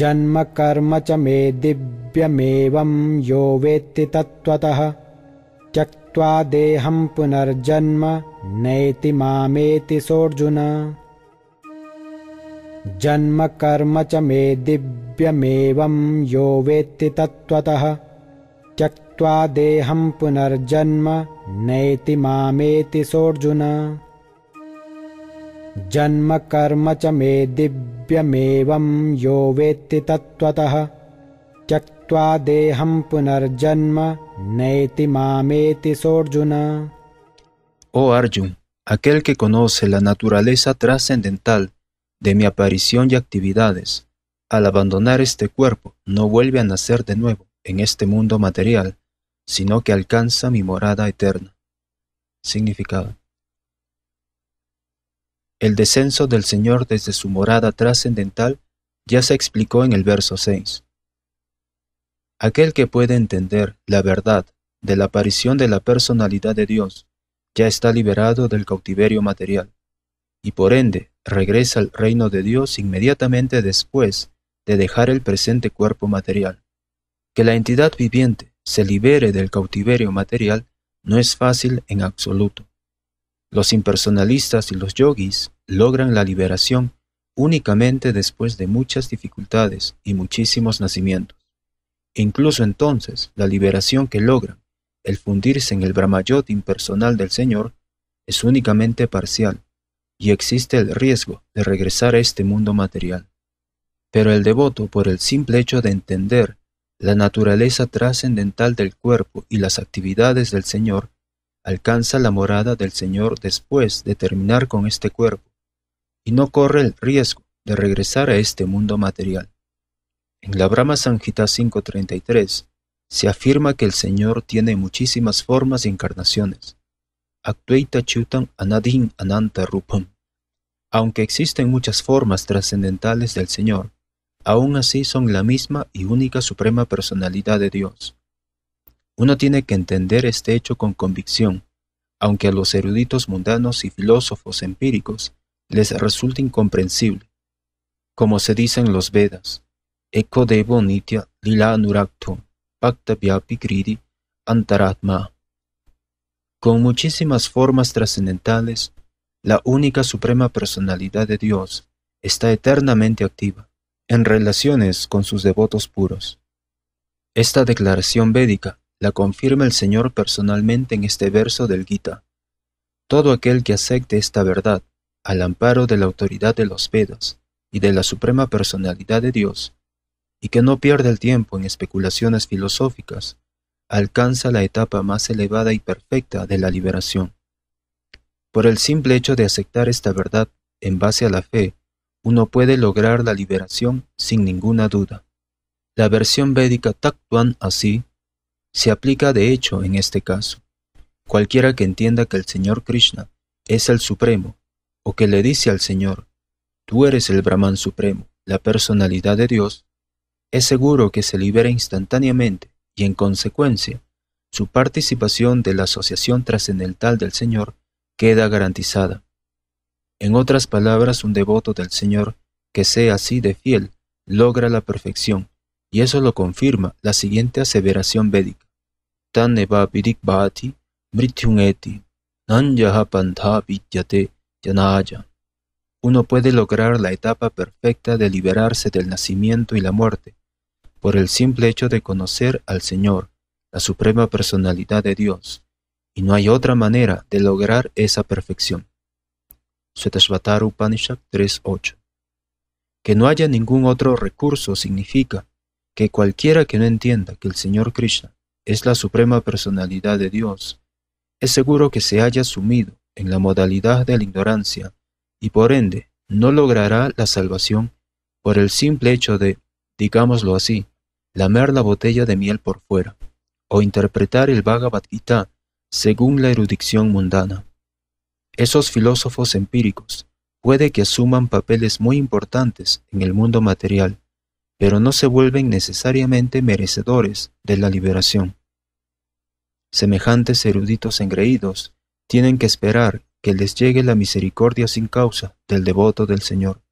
जन्म कर्म च मे दिव्यमेवं यो वेत्ति तत्त्वतः त्यक्त्वा देहं पुनर्जन्म नैति मामेति सोऽर्जुन जन्म कर्म च मे दिव्यमेवं यो वेत्ति तत्त्वतः त्यक्त्वा देहं पुनर्जन्म नैति मामेति सोऽर्जुन जन्म कर्म च मे दिव्य Oh Arjun, aquel que conoce la naturaleza trascendental de mi aparición y actividades, al abandonar este cuerpo no vuelve a nacer de nuevo en este mundo material, sino que alcanza mi morada eterna. Significado. El descenso del Señor desde su morada trascendental ya se explicó en el verso 6. Aquel que puede entender la verdad de la aparición de la personalidad de Dios ya está liberado del cautiverio material, y por ende regresa al reino de Dios inmediatamente después de dejar el presente cuerpo material. Que la entidad viviente se libere del cautiverio material no es fácil en absoluto. Los impersonalistas y los yogis logran la liberación únicamente después de muchas dificultades y muchísimos nacimientos. incluso entonces, la liberación que logran, el fundirse en el Brahmayot impersonal del Señor, es únicamente parcial, y existe el riesgo de regresar a este mundo material. Pero el devoto, por el simple hecho de entender la naturaleza trascendental del cuerpo y las actividades del Señor, alcanza la morada del Señor después de terminar con este cuerpo, y no corre el riesgo de regresar a este mundo material. En la Brahma Sanghita 5.33 se afirma que el Señor tiene muchísimas formas y encarnaciones. actuita Chutan Anadin Ananta Rupam. Aunque existen muchas formas trascendentales del Señor, aún así son la misma y única suprema personalidad de Dios. Uno tiene que entender este hecho con convicción, aunque a los eruditos mundanos y filósofos empíricos les resulta incomprensible. Como se dice en los Vedas, Eko devo nitya lila Nuraktum, pacta antaratma. Con muchísimas formas trascendentales, la única suprema personalidad de Dios está eternamente activa en relaciones con sus devotos puros. Esta declaración védica la confirma el Señor personalmente en este verso del Gita. Todo aquel que acepte esta verdad, al amparo de la autoridad de los Vedas y de la suprema personalidad de Dios, y que no pierda el tiempo en especulaciones filosóficas, alcanza la etapa más elevada y perfecta de la liberación. Por el simple hecho de aceptar esta verdad en base a la fe, uno puede lograr la liberación sin ninguna duda. La versión védica Taktwan así se aplica de hecho en este caso. Cualquiera que entienda que el Señor Krishna es el Supremo, o que le dice al Señor, tú eres el Brahman Supremo, la personalidad de Dios, es seguro que se libera instantáneamente y en consecuencia, su participación de la asociación trascendental del Señor queda garantizada. En otras palabras, un devoto del Señor que sea así de fiel logra la perfección, y eso lo confirma la siguiente aseveración védica. Uno puede lograr la etapa perfecta de liberarse del nacimiento y la muerte, por el simple hecho de conocer al Señor, la suprema personalidad de Dios, y no hay otra manera de lograr esa perfección. Svetashvatara Upanishad 3.8 Que no haya ningún otro recurso significa que cualquiera que no entienda que el Señor Krishna es la suprema personalidad de Dios, es seguro que se haya sumido en la modalidad de la ignorancia y por ende no logrará la salvación por el simple hecho de, digámoslo así, lamer la botella de miel por fuera, o interpretar el Bhagavad Gita según la erudición mundana. Esos filósofos empíricos puede que asuman papeles muy importantes en el mundo material, pero no se vuelven necesariamente merecedores de la liberación. Semejantes eruditos engreídos tienen que esperar que les llegue la misericordia sin causa del devoto del Señor.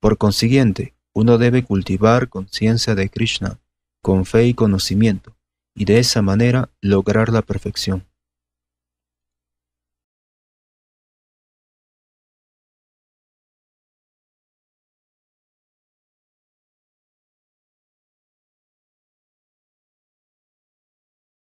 Por consiguiente, uno debe cultivar conciencia de Krishna, con fe y conocimiento, y de esa manera lograr la perfección.